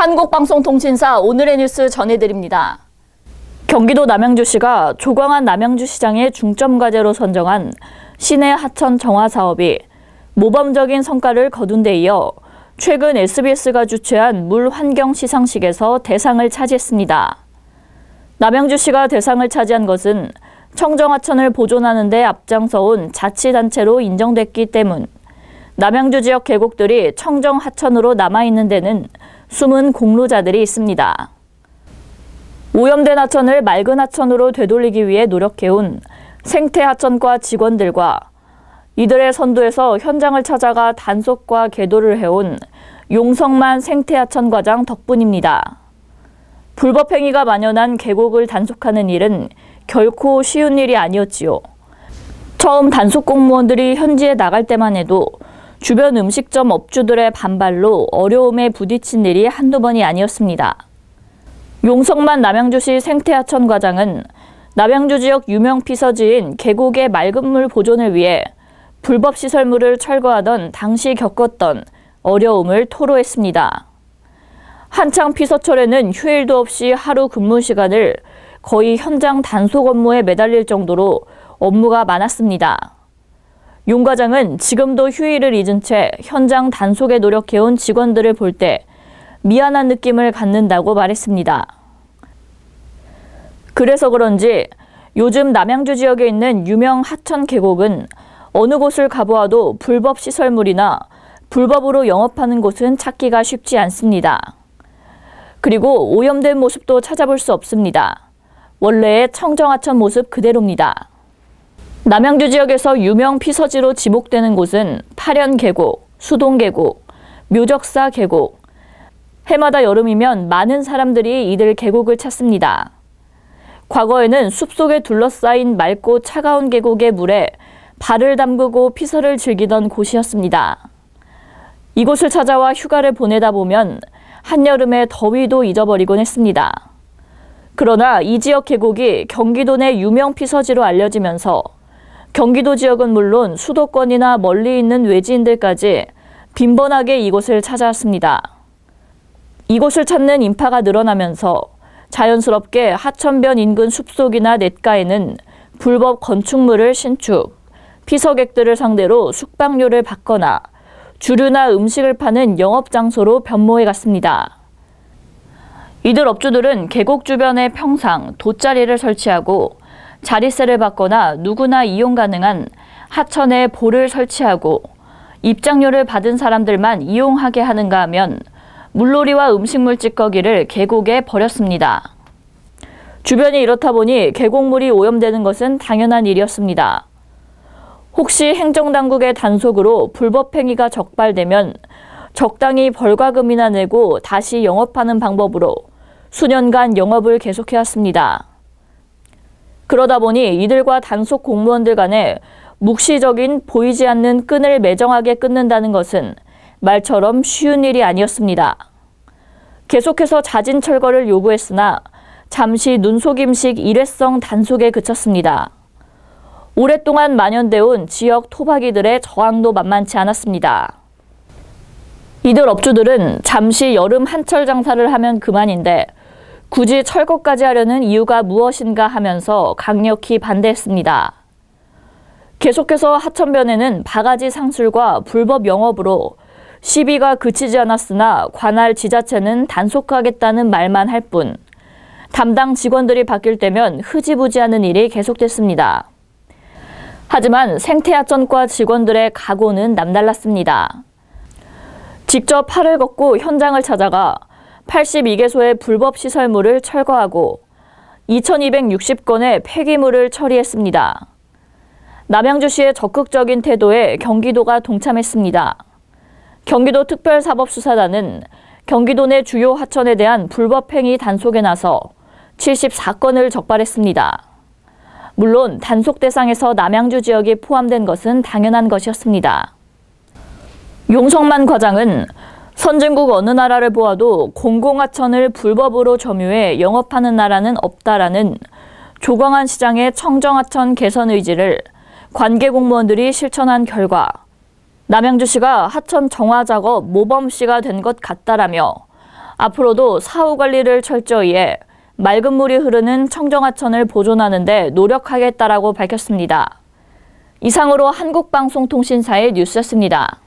한국방송통신사 오늘의 뉴스 전해드립니다. 경기도 남양주시가 조광한 남양주시장의 중점 과제로 선정한 시내 하천 정화 사업이 모범적인 성과를 거둔 데 이어 최근 SBS가 주최한 물 환경 시상식에서 대상을 차지했습니다. 남양주시가 대상을 차지한 것은 청정하천을 보존하는 데 앞장서온 자치단체로 인정됐기 때문 남양주 지역 계곡들이 청정하천으로 남아있는 데는 숨은 공로자들이 있습니다. 오염된 하천을 맑은 하천으로 되돌리기 위해 노력해온 생태 하천과 직원들과 이들의 선두에서 현장을 찾아가 단속과 계도를 해온 용성만 생태하천 과장 덕분입니다. 불법 행위가 만연한 계곡을 단속하는 일은 결코 쉬운 일이 아니었지요. 처음 단속 공무원들이 현지에 나갈 때만 해도 주변 음식점 업주들의 반발로 어려움에 부딪힌 일이 한두 번이 아니었습니다. 용성만 남양주시 생태하천 과장은 남양주 지역 유명 피서지인 계곡의 맑은 물 보존을 위해 불법 시설물을 철거하던 당시 겪었던 어려움을 토로했습니다. 한창 피서철에는 휴일도 없이 하루 근무 시간을 거의 현장 단속 업무에 매달릴 정도로 업무가 많았습니다. 용 과장은 지금도 휴일을 잊은 채 현장 단속에 노력해온 직원들을 볼 때 미안한 느낌을 갖는다고 말했습니다. 그래서 그런지 요즘 남양주 지역에 있는 유명 하천 계곡은 어느 곳을 가보아도 불법 시설물이나 불법으로 영업하는 곳은 찾기가 쉽지 않습니다. 그리고 오염된 모습도 찾아볼 수 없습니다. 원래의 청정하천 모습 그대로입니다. 남양주 지역에서 유명 피서지로 지목되는 곳은 파련 계곡, 수동 계곡, 묘적사 계곡. 해마다 여름이면 많은 사람들이 이들 계곡을 찾습니다. 과거에는 숲속에 둘러싸인 맑고 차가운 계곡의 물에 발을 담그고 피서를 즐기던 곳이었습니다. 이곳을 찾아와 휴가를 보내다 보면 한여름의 더위도 잊어버리곤 했습니다. 그러나 이 지역 계곡이 경기도 내 유명 피서지로 알려지면서 경기도 지역은 물론 수도권이나 멀리 있는 외지인들까지 빈번하게 이곳을 찾아왔습니다. 이곳을 찾는 인파가 늘어나면서 자연스럽게 하천변 인근 숲속이나 냇가에는 불법 건축물을 신축, 피서객들을 상대로 숙박료를 받거나 주류나 음식을 파는 영업장소로 변모해 갔습니다. 이들 업주들은 계곡 주변에 평상, 돗자리를 설치하고 자릿세를 받거나 누구나 이용 가능한 하천에 볼을 설치하고 입장료를 받은 사람들만 이용하게 하는가 하면 물놀이와 음식물 찌꺼기를 계곡에 버렸습니다. 주변이 이렇다 보니 계곡물이 오염되는 것은 당연한 일이었습니다. 혹시 행정당국의 단속으로 불법행위가 적발되면 적당히 벌과금이나 내고 다시 영업하는 방법으로 수년간 영업을 계속해왔습니다. 그러다 보니 이들과 단속 공무원들 간에 묵시적인 보이지 않는 끈을 매정하게 끊는다는 것은 말처럼 쉬운 일이 아니었습니다. 계속해서 자진 철거를 요구했으나 잠시 눈속임식 일회성 단속에 그쳤습니다. 오랫동안 만연돼온 지역 토박이들의 저항도 만만치 않았습니다. 이들 업주들은 잠시 여름 한철 장사를 하면 그만인데 굳이 철거까지 하려는 이유가 무엇인가 하면서 강력히 반대했습니다. 계속해서 하천변에는 바가지 상술과 불법 영업으로 시비가 그치지 않았으나 관할 지자체는 단속하겠다는 말만 할 뿐 담당 직원들이 바뀔 때면 흐지부지하는 일이 계속됐습니다. 하지만 생태하천과 직원들의 각오는 남달랐습니다. 직접 팔을 걷고 현장을 찾아가 82개소의 불법 시설물을 철거하고 2260건의 폐기물을 처리했습니다. 남양주시의 적극적인 태도에 경기도가 동참했습니다. 경기도 특별사법수사단은 경기도 내 주요 하천에 대한 불법 행위 단속에 나서 74건을 적발했습니다. 물론 단속 대상에서 남양주 지역이 포함된 것은 당연한 것이었습니다. 용성만 과장은 선진국 어느 나라를 보아도 공공하천을 불법으로 점유해 영업하는 나라는 없다라는 조광한 시장의 청정하천 개선 의지를 관계 공무원들이 실천한 결과 남양주시가 하천 정화 작업 모범시가 된 것 같다라며 앞으로도 사후 관리를 철저히 해 맑은 물이 흐르는 청정하천을 보존하는 데 노력하겠다라고 밝혔습니다. 이상으로 한국방송통신사의 뉴스였습니다.